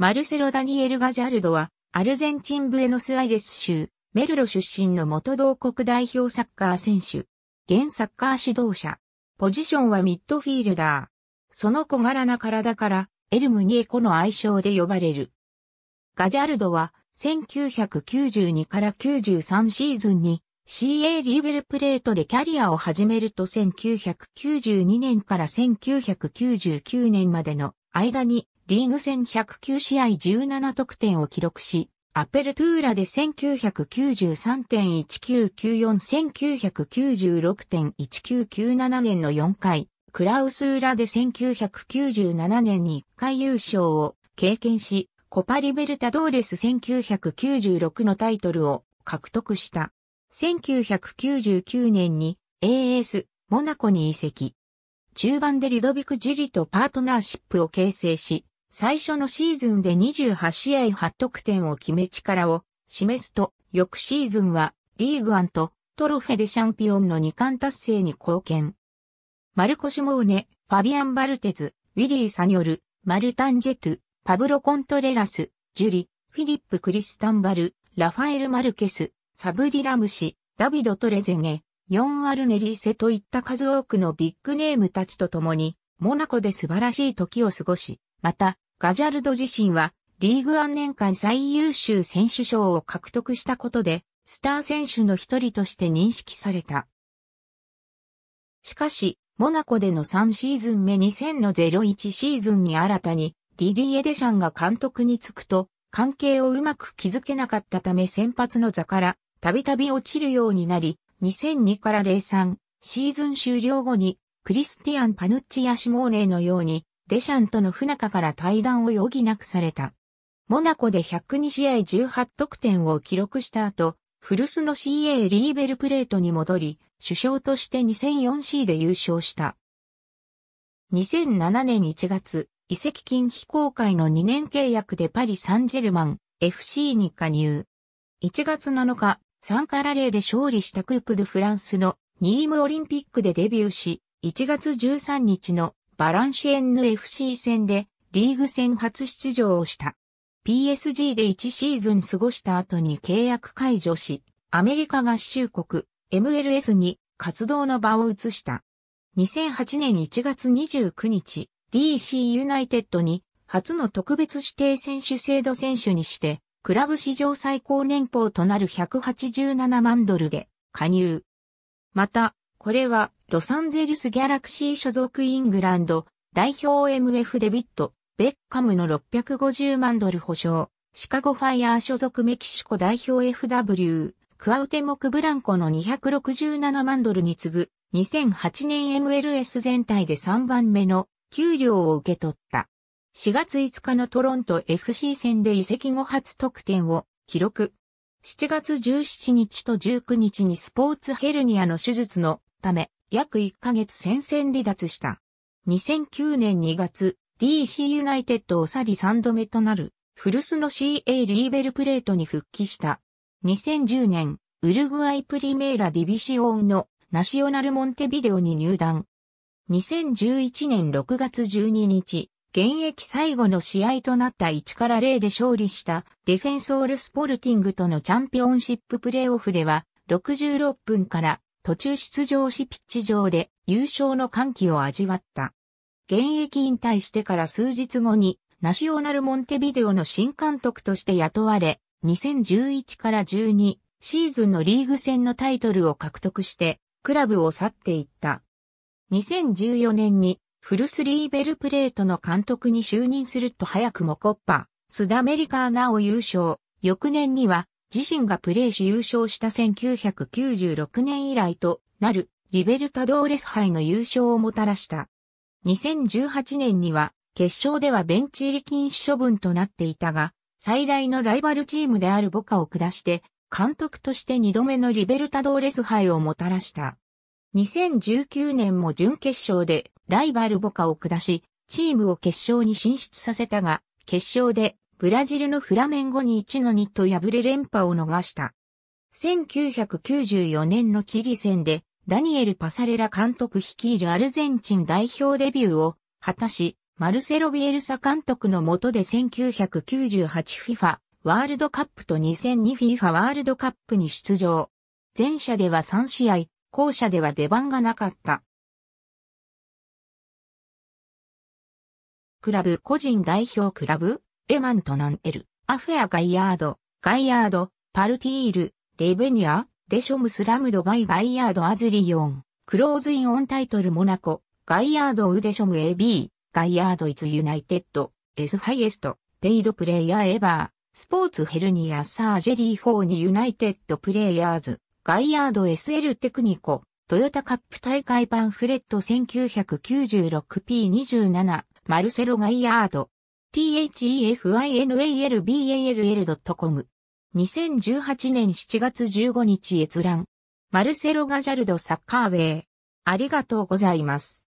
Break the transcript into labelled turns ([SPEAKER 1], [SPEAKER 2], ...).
[SPEAKER 1] マルセロ・ダニエル・ガジャルドは、アルゼンチンブエノスアイレス州、メルロ出身の元同国代表サッカー選手。現サッカー指導者。ポジションはミッドフィールダー。その小柄な体から、エルムニエコの愛称で呼ばれる。ガジャルドは、1992から93シーズンに、CA リーベルプレートでキャリアを始めると1992年から1999年までの間にリーグ戦109試合17得点を記録し、アペルトゥーラで1 9 9 3 1 9 9 4 1 9 9 6 1 9 9 7年の4回、クラウスーラで1997年に1回優勝を経験し、コパリベルタドーレス1996のタイトルを獲得した。1999年に AS モナコに移籍。中盤でリドビク・ジュリとパートナーシップを形成し、最初のシーズンで28試合8得点を決め力を示すと、翌シーズンはリーグアンとトロフェでチャンピオンの2冠達成に貢献。マルコ・シモーネ、ファビアン・バルテズ、ウィリー・サニョル、マルタン・ジェトゥ、パブロ・コントレラス、ジュリ、フィリップ・クリスタンバル、ラファエル・マルケス、サブディ・ラムシ、ダビド・トレゼゲ、ヨン・アルネリーセといった数多くのビッグネームたちと共に、モナコで素晴らしい時を過ごし、また、ガジャルド自身は、リーグン年間最優秀選手賞を獲得したことで、スター選手の一人として認識された。しかし、モナコでの3シーズン目2000の01シーズンに新たに、ディディエ・デシャンが監督に就くと、関係をうまく築けなかったため先発の座から、たびたび落ちるようになり、2002から03シーズン終了後に、クリスティアン・パヌッチやシモーネのように、デシャンとの不仲から対談を余儀なくされた。モナコで102試合18得点を記録した後、古巣の CA リーベルプレートに戻り、首相として 2004C で優勝した。2007年1月、遺跡金非公開の2年契約でパリ・サンジェルマン FC に加入。1月7日、加ラレーで勝利したクープ・ド・フランスのニームオリンピックでデビューし、1月13日のバランシエンヌ FC 戦でリーグ戦初出場をした。PSG で1シーズン過ごした後に契約解除し、アメリカ合衆国 MLS に活動の場を移した。2008年1月29日、DC ユナイテッドに初の特別指定選手制度選手にして、クラブ史上最高年俸となる187万ドルで加入。また、これはロサンゼルスギャラクシー所属イングランド、代表 MF デビット、ベッカムの650万ドル保証、シカゴファイヤー所属メキシコ代表 FW、クアウテモクブランコの267万ドルに次ぐ、2008年 MLS 全体で3番目の給料を受け取った。4月5日のトロント FC 戦で移籍後初得点を記録。7月17日と19日にスポーツヘルニアの手術のため約1ヶ月戦線離脱した。2009年2月、DC ユナイテッドを去り3度目となる、古巣の CA リーベルプレートに復帰した。2010年、ウルグアイプリメーラディビシオンのナショナルモンテビデオに入団。2011年6月12日、現役最後の試合となった1から0で勝利したディフェンソールスポルティングとのチャンピオンシッププレーオフでは66分から途中出場しピッチ上で優勝の歓喜を味わった。現役引退してから数日後にナショナルモンテビデオの新監督として雇われ、2011から12シーズンのリーグ戦のタイトルを獲得して、クラブを去っていった。2014年にフルスリーベルプレートの監督に就任すると早くもコッパ、津田メリカーナを優勝。翌年には自身がプレーし優勝した1996年以来となるリベルタドーレス杯の優勝をもたらした。2018年には決勝ではベンチ入り禁止処分となっていたが、最大のライバルチームであるボカを下して、監督として2度目のリベルタドーレス杯をもたらした。2019年も準決勝でライバルボカを下し、チームを決勝に進出させたが、決勝でブラジルのフラメンゴに1の2と敗れ連覇を逃した。1994年のチリ戦で、ダニエル・パサレラ監督率いるアルゼンチン代表デビューを果たし、マルセロ・ビエルサ監督のもとで 1998FIFA ワールドカップと 2002FIFA ワールドカップに出場。前者では3試合、後者では出番がなかった。クラブ個人代表クラブエマントナンエル、アフェアガイヤード、ガイヤード、パルティール、レベニア、デショムスラムドバイガイヤードアズリヨン、クローズインオンタイトルモナコ、ガイヤードウデショム AB、ガイヤードイツユナイテッド、エスハイエスト、ペイドプレイヤーエバー、スポーツヘルニアサージェリーーニユナイテッドプレイヤーズ、ガイヤード SL テクニコ、トヨタカップ大会パンフレット 1996P27、マルセロガイヤード、thefinalball.com。2018年7月15日閲覧。マルセロ・ガジャルド・サッカーウェイ。ありがとうございます。